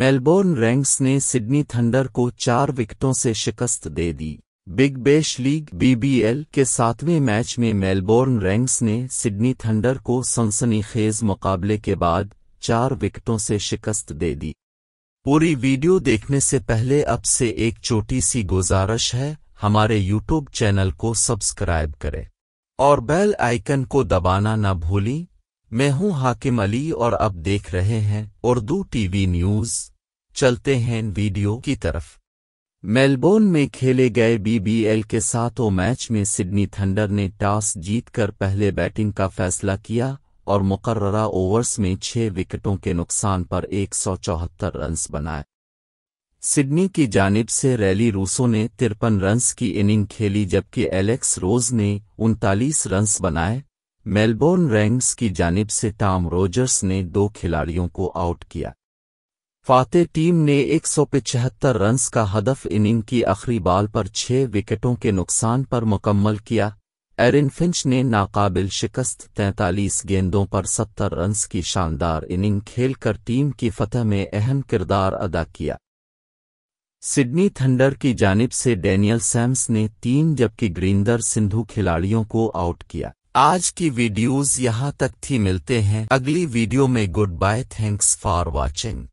Melbourne रैंक्स ने Sydney Thunder को चार विकेटों से शिकस्त दे दी बिग बैश लीग बीबीएल के सातवें मैच में मेलबोर्न रैंक्स ने सिडनी थंडर को सनसनीखेज मुकाबले के बाद चार विकेटों से शिकस्त दे दी पूरी वीडियो देखने से पहले अब से एक छोटी सी गुजारिश है हमारे यूट्यूब चैनल को सब्सक्राइब करें और बेल आइकन को दबाना न भूलें मैं हूं हाकिम अली और अब देख रहे हैं उर्दू टीवी न्यूज चलते हैं वीडियो की तरफ मेलबोर्न में खेले गए बीबीएल के सातों मैच में सिडनी थंडर ने टॉस जीतकर पहले बैटिंग का फैसला किया और मुकर्रा ओवर्स में छह विकेटों के नुकसान पर एक रन्स बनाए सिडनी की जानिब से रैली रूसो ने तिरपन रन्स की इनिंग खेली जबकि एलेक्स रोज ने उनतालीस रन्स बनाए मेलबोर्न रैंक्स की जानिब से टॉम रोजर्स ने दो खिलाड़ियों को आउट किया फाते टीम ने एक रन्स का हदफ इनिंग की आखिरी बॉल पर छह विकेटों के नुकसान पर मुकम्मल किया एरिन फिंच ने नाकाबिल शिकस्त 43 गेंदों पर 70 रन्स की शानदार इनिंग खेलकर टीम की फतह में अहम किरदार अदा किया सिडनी थंडर की जानिब से डैनियल सैम्स ने तीन जबकि ग्रीनदर सिंधु खिलाड़ियों को आउट किया आज की वीडियोस यहाँ तक थी मिलते हैं अगली वीडियो में goodbye thanks for watching